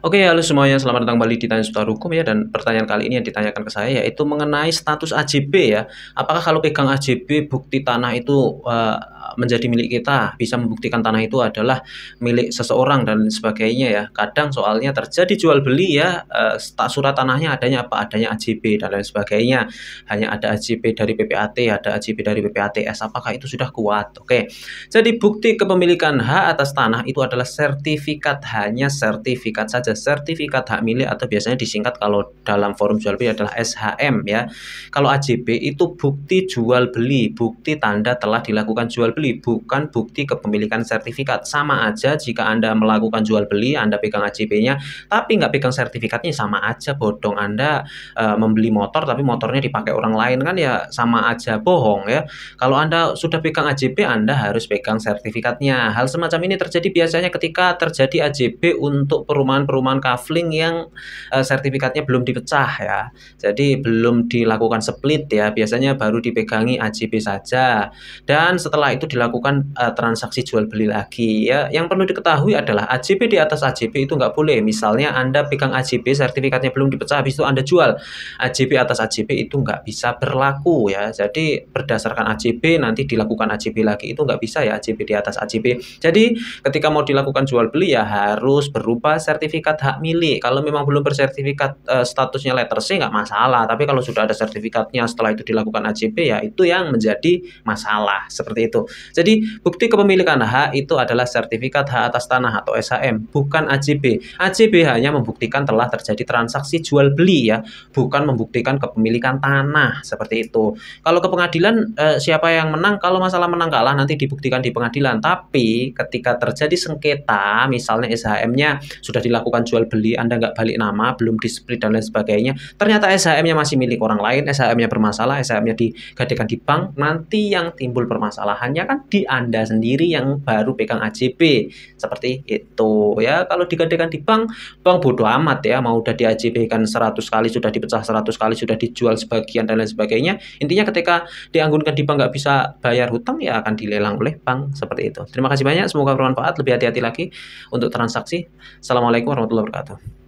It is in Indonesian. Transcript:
Oke, halo semuanya. Selamat datang kembali di Tanya Seputar Hukum ya. Dan pertanyaan kali ini yang ditanyakan ke saya yaitu mengenai status AJB ya. Apakah kalau pegang AJB bukti tanah itu uh, menjadi milik kita, bisa membuktikan tanah itu adalah milik seseorang dan sebagainya ya. Kadang soalnya terjadi jual beli ya, uh, surat tanahnya adanya apa? Adanya AJB dan lain sebagainya. Hanya ada AJB dari PPAT, ada AJB dari PPATS. Apakah itu sudah kuat? Oke. Jadi bukti kepemilikan hak atas tanah itu adalah sertifikat hanya sertifikat saja, sertifikat hak milik atau biasanya disingkat kalau dalam forum jual beli adalah SHM ya. Kalau AJB itu bukti jual beli, bukti tanda telah dilakukan jual beli beli bukan bukti kepemilikan sertifikat. Sama aja jika Anda melakukan jual beli, Anda pegang acp nya tapi nggak pegang sertifikatnya sama aja bodong. Anda e, membeli motor tapi motornya dipakai orang lain kan ya sama aja bohong ya. Kalau Anda sudah pegang ACP Anda harus pegang sertifikatnya. Hal semacam ini terjadi biasanya ketika terjadi ACP untuk perumahan-perumahan kafling yang e, sertifikatnya belum dipecah ya. Jadi belum dilakukan split ya, biasanya baru dipegangi ACP saja. Dan setelah itu dilakukan uh, transaksi jual beli lagi ya. Yang perlu diketahui adalah AJB di atas AJB itu nggak boleh. Misalnya Anda pegang AJB sertifikatnya belum dipecah habis itu Anda jual. AJB atas AJB itu nggak bisa berlaku ya. Jadi berdasarkan AJB nanti dilakukan AJB lagi itu nggak bisa ya AJB di atas AJB. Jadi ketika mau dilakukan jual beli ya harus berupa sertifikat hak milik. Kalau memang belum bersertifikat uh, statusnya letter C nggak masalah, tapi kalau sudah ada sertifikatnya setelah itu dilakukan AJB ya itu yang menjadi masalah seperti itu. Jadi bukti kepemilikan hak itu adalah sertifikat hak atas tanah atau SHM, bukan AJB. AJB hanya membuktikan telah terjadi transaksi jual beli ya, bukan membuktikan kepemilikan tanah seperti itu. Kalau ke pengadilan eh, siapa yang menang? Kalau masalah menang kalah nanti dibuktikan di pengadilan. Tapi ketika terjadi sengketa, misalnya SHM-nya sudah dilakukan jual beli, Anda nggak balik nama, belum displit dan lain sebagainya, ternyata SHM-nya masih milik orang lain, SHM-nya bermasalah, SHM-nya digadekan di bank, nanti yang timbul permasalahannya kan kan di Anda sendiri yang baru pegang AJB. Seperti itu ya. Kalau digadekan di bank, bank bodoh amat ya. Mau udah di AJB kan 100 kali sudah dipecah 100 kali sudah dijual sebagian dan lain sebagainya. Intinya ketika dianggunkan di bank nggak bisa bayar hutang ya akan dilelang oleh bank seperti itu. Terima kasih banyak, semoga bermanfaat. Lebih hati-hati lagi untuk transaksi. Assalamualaikum warahmatullahi wabarakatuh.